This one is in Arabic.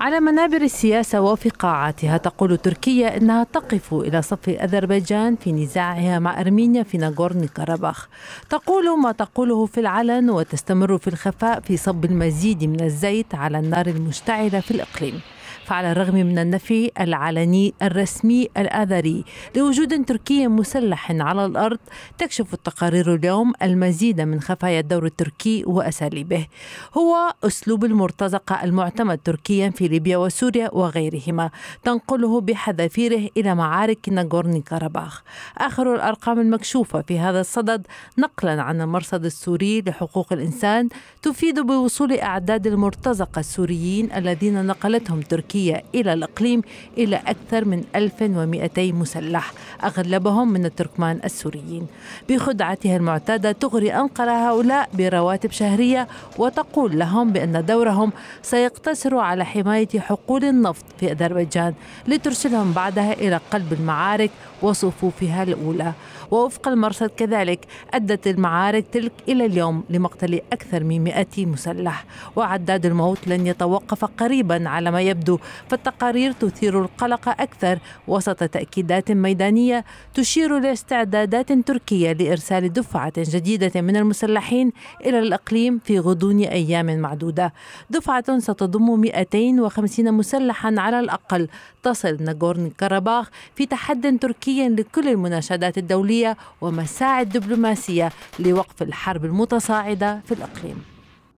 على منابر السياسة وفي قاعاتها تقول تركيا أنها تقف إلى صف أذربيجان في نزاعها مع أرمينيا في ناغورني كاراباخ تقول ما تقوله في العلن وتستمر في الخفاء في صب المزيد من الزيت على النار المشتعلة في الإقليم فعلى الرغم من النفي العلني الرسمي الآذري لوجود تركي مسلح على الأرض تكشف التقارير اليوم المزيد من خفايا الدور التركي وأساليبه هو أسلوب المرتزقة المعتمد تركيا في ليبيا وسوريا وغيرهما تنقله بحذافيره إلى معارك ناغورني كاراباخ آخر الأرقام المكشوفة في هذا الصدد نقلا عن المرصد السوري لحقوق الإنسان تفيد بوصول أعداد المرتزقة السوريين الذين نقلتهم تركيا تركيا إلى الإقليم إلى أكثر من 1200 مسلح أغلبهم من التركمان السوريين بخدعتها المعتادة تغري أنقرة هؤلاء برواتب شهرية وتقول لهم بأن دورهم سيقتصر على حماية حقول النفط في أذربيجان لترسلهم بعدها إلى قلب المعارك وصفوفها الأولى ووفق المرصد كذلك أدت المعارك تلك إلى اليوم لمقتل أكثر من 100 مسلح وعداد الموت لن يتوقف قريبا على ما يبدو فالتقارير تثير القلق أكثر وسط تأكيدات ميدانية اليمنية تشير لاستعدادات تركية لإرسال دفعة جديدة من المسلحين إلى الإقليم في غضون أيام معدودة دفعة ستضم 250 مسلحا على الأقل تصل ناغورن كاراباخ في تحد تركي لكل المناشدات الدولية ومساعي الدبلوماسية لوقف الحرب المتصاعدة في الإقليم